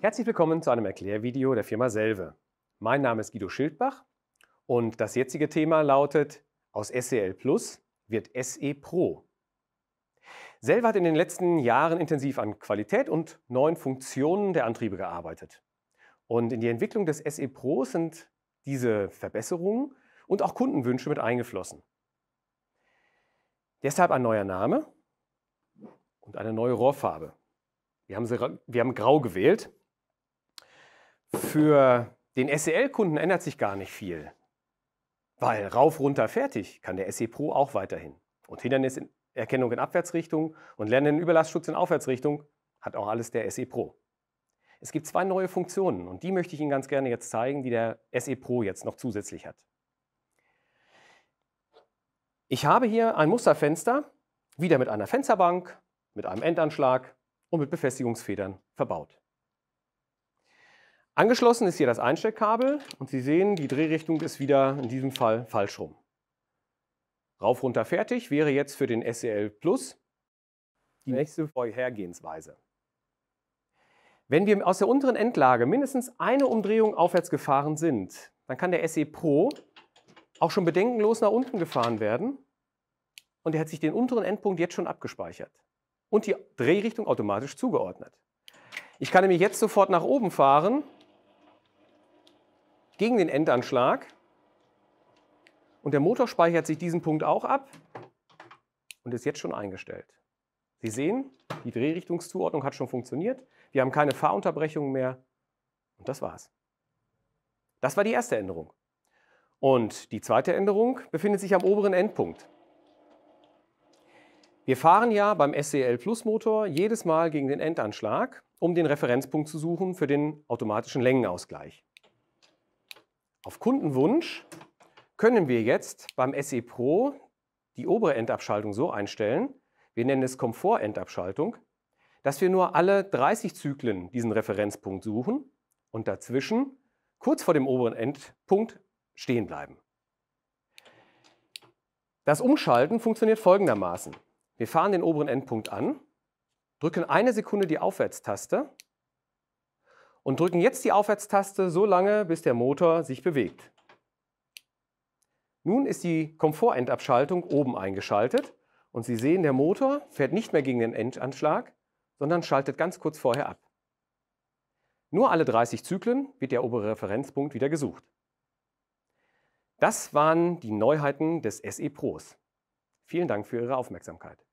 Herzlich willkommen zu einem Erklärvideo der Firma Selve. Mein Name ist Guido Schildbach und das jetzige Thema lautet aus SEL Plus wird SE Pro. Selve hat in den letzten Jahren intensiv an Qualität und neuen Funktionen der Antriebe gearbeitet. Und in die Entwicklung des SE Pro sind diese Verbesserungen und auch Kundenwünsche mit eingeflossen. Deshalb ein neuer Name und eine neue Rohrfarbe. Wir haben, sie, wir haben grau gewählt, für den SEL-Kunden ändert sich gar nicht viel, weil rauf, runter, fertig kann der SE Pro auch weiterhin. Und Hinderniserkennung in Abwärtsrichtung und Lernen Überlastschutz in Aufwärtsrichtung hat auch alles der SE Pro. Es gibt zwei neue Funktionen und die möchte ich Ihnen ganz gerne jetzt zeigen, die der SE Pro jetzt noch zusätzlich hat. Ich habe hier ein Musterfenster, wieder mit einer Fensterbank, mit einem Endanschlag und mit Befestigungsfedern verbaut. Angeschlossen ist hier das Einsteckkabel und Sie sehen, die Drehrichtung ist wieder in diesem Fall falsch rum. Rauf, runter, fertig wäre jetzt für den SEL Plus die nächste Vorhergehensweise. Wenn wir aus der unteren Endlage mindestens eine Umdrehung aufwärts gefahren sind, dann kann der SE Pro auch schon bedenkenlos nach unten gefahren werden und er hat sich den unteren Endpunkt jetzt schon abgespeichert und die Drehrichtung automatisch zugeordnet. Ich kann nämlich jetzt sofort nach oben fahren gegen den Endanschlag. Und der Motor speichert sich diesen Punkt auch ab und ist jetzt schon eingestellt. Sie sehen, die Drehrichtungszuordnung hat schon funktioniert. Wir haben keine Fahrunterbrechungen mehr. Und das war's. Das war die erste Änderung. Und die zweite Änderung befindet sich am oberen Endpunkt. Wir fahren ja beim SCL Plus Motor jedes Mal gegen den Endanschlag, um den Referenzpunkt zu suchen für den automatischen Längenausgleich. Auf Kundenwunsch können wir jetzt beim SE Pro die obere Endabschaltung so einstellen, wir nennen es Komfort-Endabschaltung, dass wir nur alle 30 Zyklen diesen Referenzpunkt suchen und dazwischen kurz vor dem oberen Endpunkt stehen bleiben. Das Umschalten funktioniert folgendermaßen. Wir fahren den oberen Endpunkt an, drücken eine Sekunde die Aufwärtstaste und drücken jetzt die Aufwärtstaste so lange, bis der Motor sich bewegt. Nun ist die Komfortendabschaltung oben eingeschaltet und Sie sehen, der Motor fährt nicht mehr gegen den Endanschlag, sondern schaltet ganz kurz vorher ab. Nur alle 30 Zyklen wird der obere Referenzpunkt wieder gesucht. Das waren die Neuheiten des SE Pros. Vielen Dank für Ihre Aufmerksamkeit.